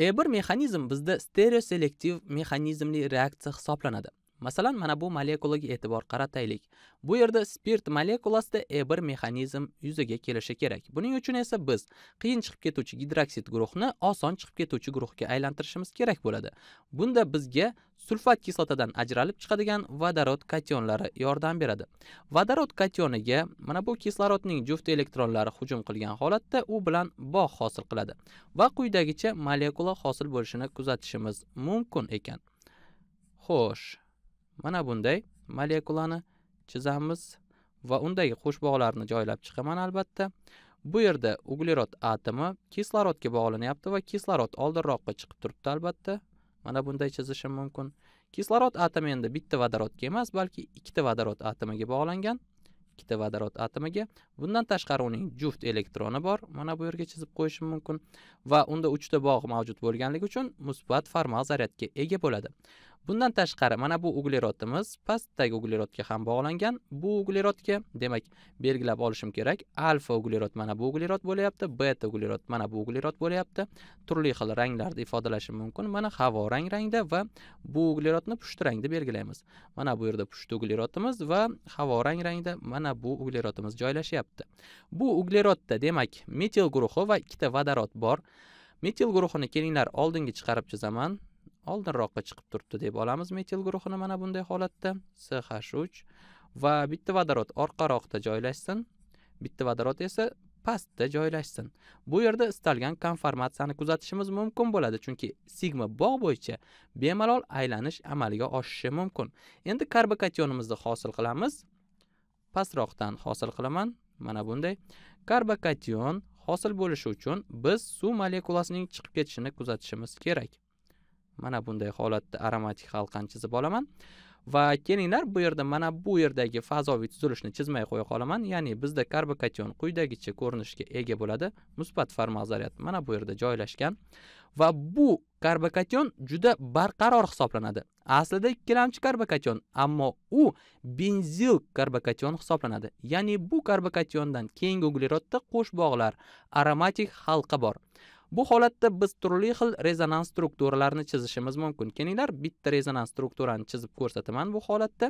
e bir mexanizm bizda stereoselektiv mexanizmli reaksiya hisoblanadi masalan mana bu molekulaga e'tibor qarataylik bu yerda spirt molekulasida e bir mexanizm yuzaga kelishi kerak buning uchun esa biz qiyin chiqib ketuvchi gidroksid guruhni oson chiqib ketuvchi guruhga aylantirishimiz kerak bo'ladi bunda bizga sulfat kislotadan ajralib chiqadigan vodorod kationlari yordam beradi vodorod kationiga mana bu kislorodning juft elektronlari hujum qilgan holatda u bilan bog' hosil qiladi va quyidagicha molekula hosil bo'lishini kuzatishimiz mumkin ekan xo'sh mana bunday molekulani chizamiz va undagi qo'shbog'larni joylab chiqaman albatta bu yerda uglerod atomi kislorodga bog'lanyapti va kislorod oldinroqqa chiqib turibdi albatta mana bunday chizishim mumkin kislorod atomi endi bitta vodorodga emas balki ikkita vodorod atomiga bog'langan ikkita vodorod atomiga bundan tashqari uning juft elektroni bor mana bu yerga chizib qo'yishim mumkin va unda uchta bog' mavjud bo'lganligi uchun musbat formal zaryadga ega bo'ladi bundan tashqari mana bu uglerodimiz pastdagi uglerodga ham bog'langan bu uglerodga demak belgilab olishim kerak alfa uglerod mana bu uglerod bo'lyapti beta uglerod mana bu uglerod bo'lyapti turli xil ranglarda ifodalashim mumkin mana havo rang rangda va bu uglerodni pushti rangda belgilaymiz mana bu yerda pushti uglerodimiz va havo rang rangda mana bu uglerodimiz joylashyapti bu uglerodda demak metil guruhi va ikkita vodorod bor metil guruhini kelinglar oldinga chiqarib chizaman oldinroqqa chiqib turibdi deb olamiz metil guruhini mana bunday holatda ch uch va bitta vodorod orqaroqda joylashsin bitta vodorod esa pastda joylashsin bu yerda istalgan konformatsiyani kuzatishimiz mumkin bo'ladi chunki sigma bog' bo'yicha bemalol aylanish amalga oshishi mumkin endi karbokationimizni hosil qilamiz pastroqdan hosil qilaman mana bunday karbokation hosil bo'lishi uchun biz suv molekulasining chiqib ketishini kuzatishimiz kerak mana bunday holatda aromatik halqani chizib olaman va kelinglar bu yerda mana bu yerdagi fazoviy tuzilishni chizmay qo'ya qolaman ya'ni bizda karbokation quyidagicha ko'rinishga ega bo'ladi musbat formal zaryad mana bu yerda joylashgan va bu karbokation juda barqaror hisoblanadi aslida ikkilamchi karbokation ammo u benzil karbokation hisoblanadi ya'ni bu karbokationdan keyingi uglerodda qo'sh bog'lar aromatik halqa bor Bu holatda biz turli xil rezonans strukturalarini chizishimiz mumkin. Kelinglar, bitta rezonans strukturani chizib ko'rsataman bu holatda.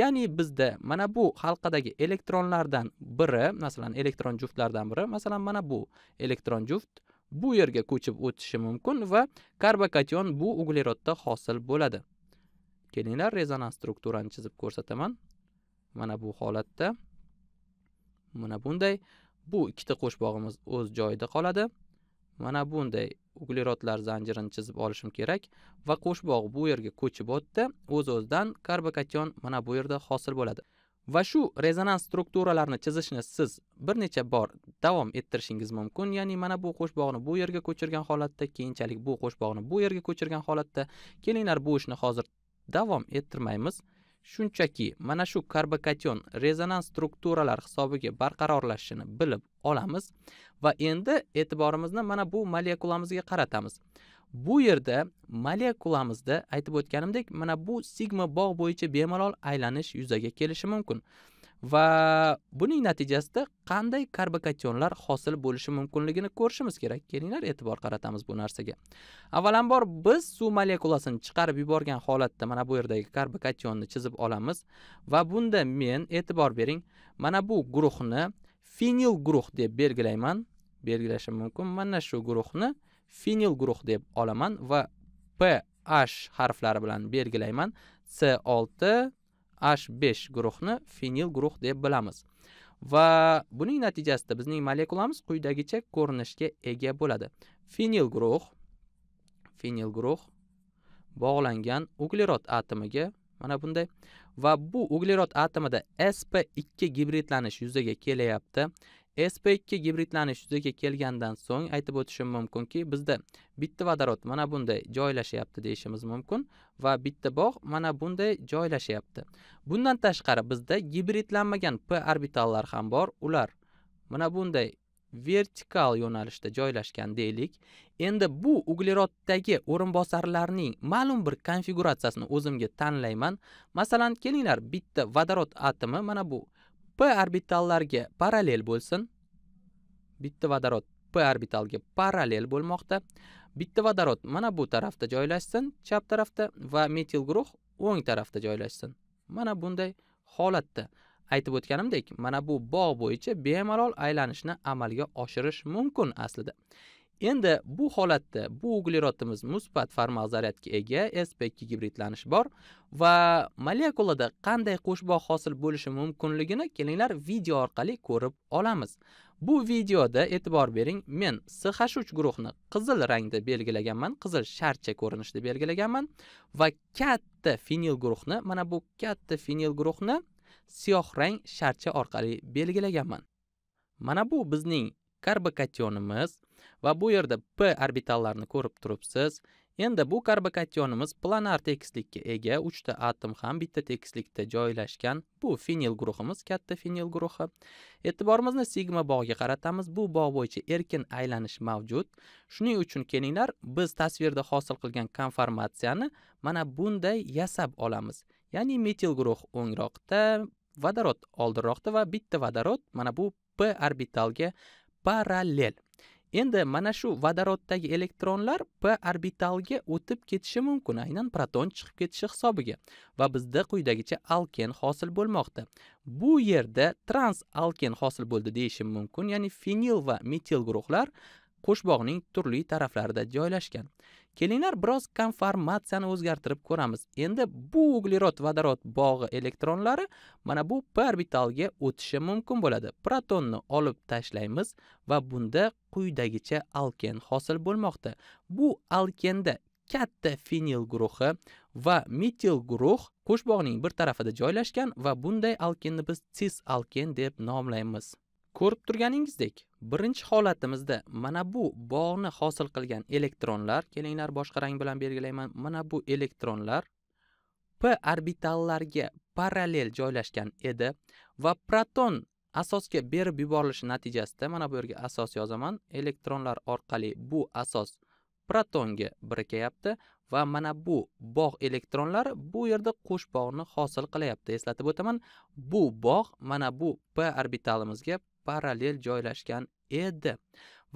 Ya'ni bizda mana bu halqadagi elektronlardan biri, masalan, elektron juftlardan biri, masalan, mana bu elektron juft bu yerga ko'chib o'tishi mumkin va karbokation bu uglerodda hosil bo'ladi. Kelinglar, rezonans strukturani chizib ko'rsataman. Mana bu holatda mana bunday bu ikkita qo'shbog'imiz o'z joyida qoladi. mana bunday uglerodlar zanjirini chizib olishim kerak va qo'shbog' bu yerga ko'chib o'tdi o'z o'zidan karbokation mana bu yerda hosil bo'ladi va shu rezonans strukturalarni chizishni siz bir necha bor davom ettirishingiz mumkin ya'ni mana bu qo'shbog'ni bu yerga ko'chirgan holatda keyinchalik bu qo'shbog'ni bu yerga ko'chirgan holatda kelinglar bu ishni hozir davom ettirmaymiz shunchaki mana shu karbokation rezonans strukturalar hisobiga barqarorlashishini bilib olamiz va endi e'tiborimizni mana bu molekulamizga qaratamiz bu yerda molekulamizda aytib o'tganimdek mana bu sigma bog' bo'yicha bemalol aylanish yuzaga kelishi mumkin va buning natijasida qanday karbokationlar hosil bo'lishi mumkinligini ko'rishimiz kerak kelinglar e'tibor qaratamiz bu narsaga avvalambor biz suv molekulasini chiqarib yuborgan holatda mana bu yerdagi karbokationni chizib olamiz va bunda men e'tibor bering mana bu guruhni fenil guruh deb belgilayman belgilashim mumkin mana shu guruhni fenil guruh deb olaman va ph harflari bilan belgilayman c 6 h5 guruhni fenil guruh deb bilamiz va buning natijasida bizning molekulamiz quyidagicha ko'rinishga ega bo'ladi fenil guruh fenil guruh bog'langan uglerod atomiga mana bunday va bu uglerod atomida sp2 gibridlanish yuzaga kelyapti sp2 gibridlanish yuzaga kelgandan so'ng aytib o'tishim mumkinki bizda bitta vodorod mana bunday joylashyapti deyishimiz mumkin va bitta bog' mana bunday joylashyapti bundan tashqari bizda gibridlanmagan p orbitallar ham bor ular mana bunday vertikal yo'nalishda joylashgan deylik endi bu ugleroddagi o'rinbosarlarning ma'lum bir konfiguratsiyasini o'zimga tanlayman masalan kelinglar bitta vodorod atomi mana bu p orbitallarga parallel bo'lsin bitta vodorod p orbitalga parallel bo'lmoqda bitta vodorod mana bu tarafda joylashsin chap tarafda va metil guruh o'ng tarafda joylashsin mana bunday holatda aytib o'tganimdek mana bu bog' bo'yicha bemalol aylanishni amalga oshirish mumkin aslida endi bu holatda bu uglerodimiz musbat formal zaryadga ega sp2 gibridlanish bor va molekulada qanday qo'shbog' hosil bo'lishi mumkinligini kelinglar video orqali ko'rib olamiz bu videoda e'tibor bering men sh3 guruhni qizil rangda belgilaganman qizil sharcha ko'rinishda belgilaganman va katta fenil guruhni mana bu katta fenil guruhni siyoh rang sharcha orqali belgilaganman mana bu bizning karbokationimiz va bu yerda p orbitallarni ko'rib turibsiz endi bu karbokationimiz planar tekislikka ega uchta atom ham bitta tekislikda joylashgan bu fenil guruhimiz katta fenil guruhi e'tiborimizni sigma bog'iga qaratamiz bu bog' bo'yicha erkin aylanish mavjud shuning uchun kelinglar biz tasvirda hosil qilgan konformatsiyani mana bunday yasab olamiz ya'ni metil guruh o'ngroqda vodorod oldinroqda va bitta vodorod mana bu p orbitalga parallel endi mana shu vodoroddagi elektronlar p orbitalga o'tib ketishi mumkin aynan proton chiqib ketishi hisobiga va bizda quyidagicha alken hosil bo'lmoqda bu yerda trans alken hosil bo'ldi deyishim mumkin ya'ni fenil va metil guruhlar qo'shbog'ning turli taraflarida joylashgan kelinglar biroz konformatsiyani o'zgartirib ko'ramiz endi bu uglerod vodorod bog'i elektronlari mana bu p orbitalga o'tishi mumkin bo'ladi protonni olib tashlaymiz va bunda quyidagicha alken hosil bo'lmoqda bu alkenda katta fenil guruhi va metil guruh qo'shbog'ning bir tarafida joylashgan va bunday alkenni biz cis alken deb nomlaymiz ko'rib turganingizdek birinchi holatimizda mana bu bog'ni hosil qilgan elektronlar kelinglar boshqa rang bilan belgilayman mana bu elektronlar p orbitallarga parallel joylashgan edi va proton asosga berib yuborilishi natijasida mana bu yerga asos yozaman elektronlar orqali bu asos protonga birikayapti va mana bu bog' elektronlari bu yerda qo'sh bog'ni hosil qilyapti eslatib o'taman bu bog' mana bu p orbitalimizga parallel joylashgan edi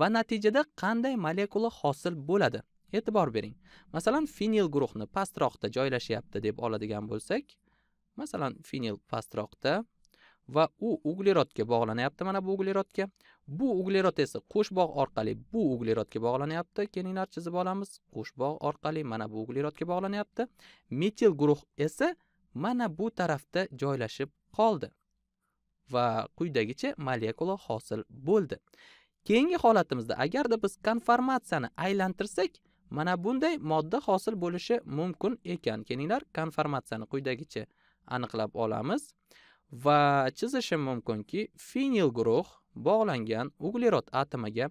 va natijada qanday molekula hosil bo'ladi e'tibor bering masalan fenil guruhni pastroqda joylashyapti deb oladigan bo'lsak masalan fenil pastroqda va u uglerodga bog'lanyapti mana bu uglerodga bu uglerod esa qo'shbog' orqali bu uglerodga bog'lanyapti kelinglar chizib olamiz qo'shbog' orqali mana bu uglerodga bog'lanyapti metil guruh esa mana bu tarafda joylashib qoldi va quyidagicha molekula hosil bo'ldi keyingi holatimizda agarda biz konformatsiyani aylantirsak mana bunday modda hosil bo'lishi mumkin ekan kelinglar konformatsiyani quyidagicha aniqlab olamiz va chizishim mumkinki fenil guruh bog'langan uglerod atomiga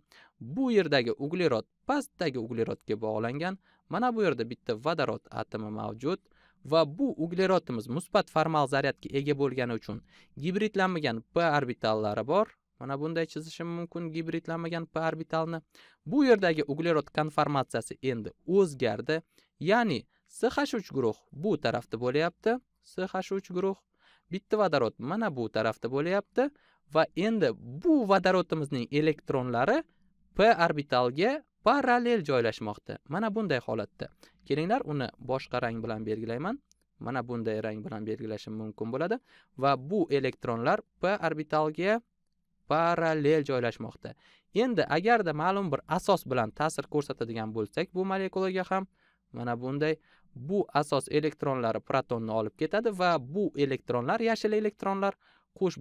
bu yerdagi uglerod pastdagi uglerodga bog'langan mana bu yerda bitta vodorod atomi mavjud va bu uglerotimiz musbat formal zaryadga ega bo'lgani uchun gibridlanmagan p orbitallari bor mana bunday chizishim mumkin gibridlanmagan p orbitalni bu yerdagi uglerod konformatsiyasi endi o'zgardi ya'ni ch guruh bu tarafda bo'lyapti ch guruh bitta vodorod mana bu tarafda bo'lyapti va endi bu vodorodimizning elektronlari p orbitalga parallel joylashmoqda mana bunday holatda kelinglar uni boshqa rang bilan belgilayman mana bunday rang bilan belgilashim mumkin bo'ladi va bu elektronlar p orbitalga parallel joylashmoqda endi agarda ma'lum bir asos bilan ta'sir ko'rsatadigan bo'lsak bu molekulaga ham mana bunday bu asos elektronlari protonni olib ketadi va bu elektronlar yashil elektronlar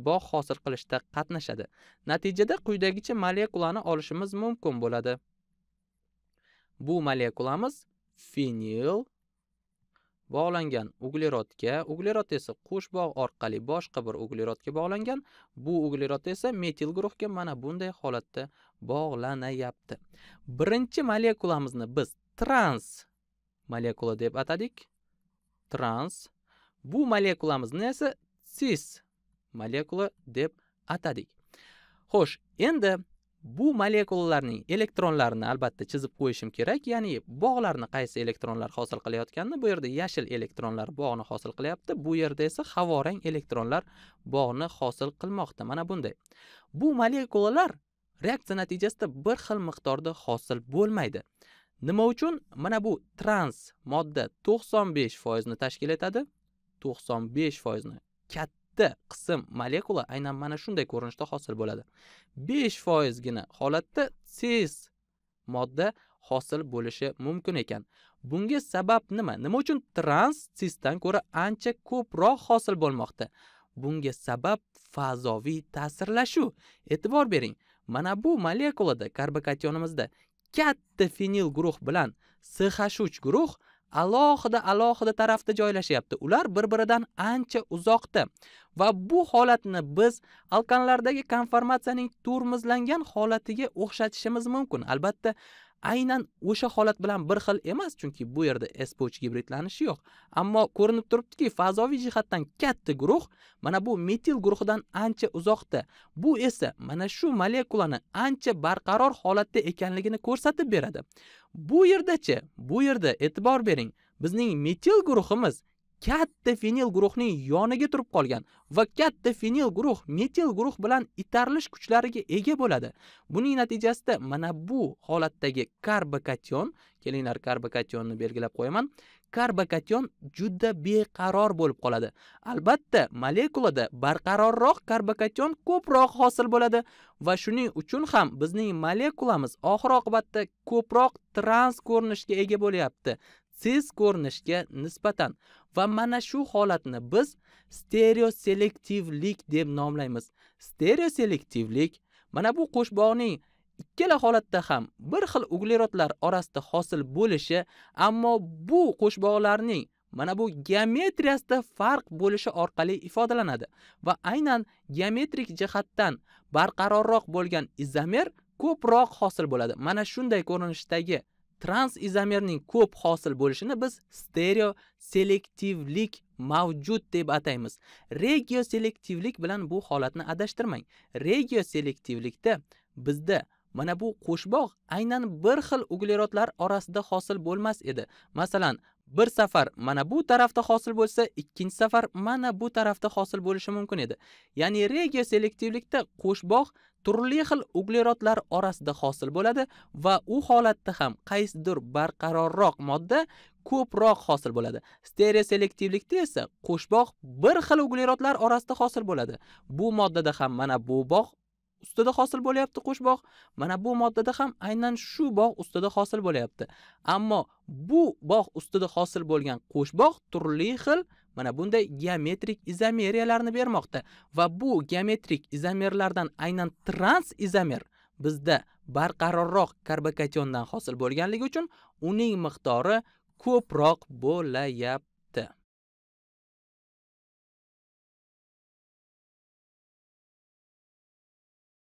bog' hosil qilishda qatnashadi natijada quyidagicha molekulani olishimiz mumkin bo'ladi bu molekulamiz fenil bog'langan uglerodga uglerod esa bog' orqali boshqa bir uglerodga bog'langan bu uglerod esa metil guruhga mana bunday holatda bog'lanayapti birinchi molekulamizni biz trans molekula deb atadik trans bu molekulamizni esa sis molekula deb atadik xo'sh endi bu molekulalarning elektronlarini albatta chizib qo'yishim kerak ya'ni bog'larni qaysi elektronlar hosil qilayotganini bu yerda yashil elektronlar bog'ni hosil qilyapti bu yerda esa havorang elektronlar bog'ni hosil qilmoqda mana bunday bu molekulalar reaksiya natijasida bir xil miqdorda hosil bo'lmaydi nima uchun mana bu trans modda 95 foizni tashkil etadi 95 foizni katta bitta qism molekula aynan mana shunday ko'rinishda hosil bo'ladi besh foizgina holatda sez modda hosil bo'lishi mumkin ekan bunga sabab nima nima uchun trans sisdan ko'ra ancha ko'proq hosil bo'lmoqda bunga sabab fazoviy ta'sirlashuv e'tibor bering mana bu molekulada karbokationimizda katta fenil guruh bilan sxh3 guruh alohida alohida tarafda joylashyapti ular bir biridan ancha uzoqda va bu holatni biz alkanlardagi konformatsiyaning turmizlangan holatiga o'xshatishimiz mumkin albatta aynan o'sha holat bilan bir xil emas chunki bu yerda sp uch gibridlanishi yo'q ammo ko'rinib turibdiki fazoviy jihatdan katta guruh mana bu metil guruhidan ancha uzoqda bu esa mana shu molekulani ancha barqaror holatda ekanligini ko'rsatib beradi bu yerdachi bu yerda e'tibor bering bizning metil guruhimiz katta fenil guruhning yoniga turib qolgan va katta fenil guruh metil guruh bilan itarilish kuchlariga ega bo'ladi. Buning natijasida mana bu holatdagi karbokation, kelinglar karbokationni belgilab qo'yaman. Karbokation juda beqaror bo'lib qoladi. Albatta, molekulada barqarorroq karbokation ko'proq hosil bo'ladi va shuning uchun ham bizning molekulamiz oxir oqibatda ko'proq trans ko'rinishga ega bo'lyapti. siz ko'rinishga nisbatan va mana shu holatni biz stereoselektivlik deb nomlaymiz. Stereoselektivlik mana bu qo'shboqning ikkala holatda ham bir xil uglerodlar orasida hosil bo'lishi, ammo bu qo'shboqlarning mana bu geometriyasida farq bo'lishi orqali ifodalanadi va aynan geometrik jihatdan barqarorroq bo'lgan izomer ko'proq hosil bo'ladi. Mana shunday ko'rinishdagi trans izomerning ko'p hosil bo'lishini biz stereo selektivlik mavjud deb ataymiz. Regio selektivlik bilan bu holatni adashtirmang. Regio selektivlikda bizda mana bu qo'shboq aynan bir xil uglerodlar orasida hosil bo'lmas edi. Masalan, bir safar mana bu tarafda hosil bo'lsa ikkinchi safar mana bu tarafda hosil bo'lishi mumkin edi ya'ni regio selektivlikda qo'shbog' turli xil uglerodlar orasida hosil bo'ladi va u holatda ham qaysidir barqarorroq modda ko'proq hosil bo'ladi selektivlikda esa qo'shbog' bir xil uglerodlar orasida hosil bo'ladi bu moddada ham mana bu bog' ustida hosil bo'lyapti qo'shbog' mana bu moddada ham aynan shu bog' ustida hosil bo'lyapti ammo bu bog' ustida hosil bo'lgan qo'shbog' turli xil mana bunday geometrik izomeriyalarni bermoqda va bu geometrik izomerlardan aynan trans izomer bizda barqarorroq karbokationdan hosil bo'lganligi uchun uning miqdori ko'proq bo'layapti